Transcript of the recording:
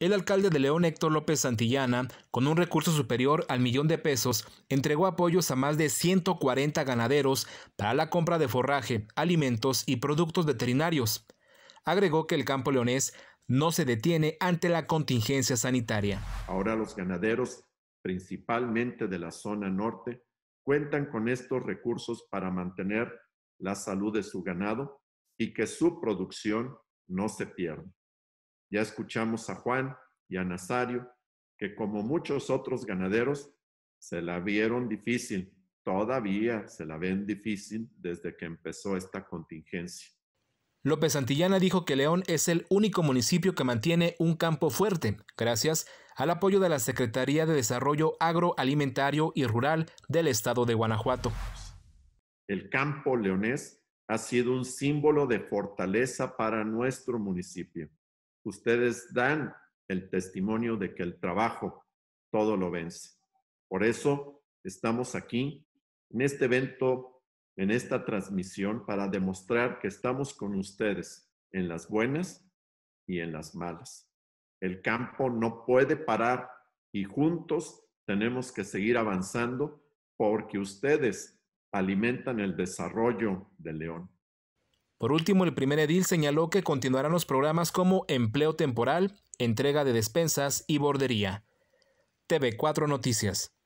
El alcalde de León Héctor López Santillana, con un recurso superior al millón de pesos, entregó apoyos a más de 140 ganaderos para la compra de forraje, alimentos y productos veterinarios. Agregó que el campo leonés no se detiene ante la contingencia sanitaria. Ahora los ganaderos, principalmente de la zona norte, cuentan con estos recursos para mantener la salud de su ganado y que su producción no se pierda. Ya escuchamos a Juan y a Nazario, que como muchos otros ganaderos, se la vieron difícil, todavía se la ven difícil desde que empezó esta contingencia. López Santillana dijo que León es el único municipio que mantiene un campo fuerte, gracias al apoyo de la Secretaría de Desarrollo Agroalimentario y Rural del Estado de Guanajuato. El campo leonés ha sido un símbolo de fortaleza para nuestro municipio ustedes dan el testimonio de que el trabajo todo lo vence. Por eso estamos aquí en este evento, en esta transmisión, para demostrar que estamos con ustedes en las buenas y en las malas. El campo no puede parar y juntos tenemos que seguir avanzando porque ustedes alimentan el desarrollo de León. Por último, el primer edil señaló que continuarán los programas como empleo temporal, entrega de despensas y bordería. TV4 Noticias.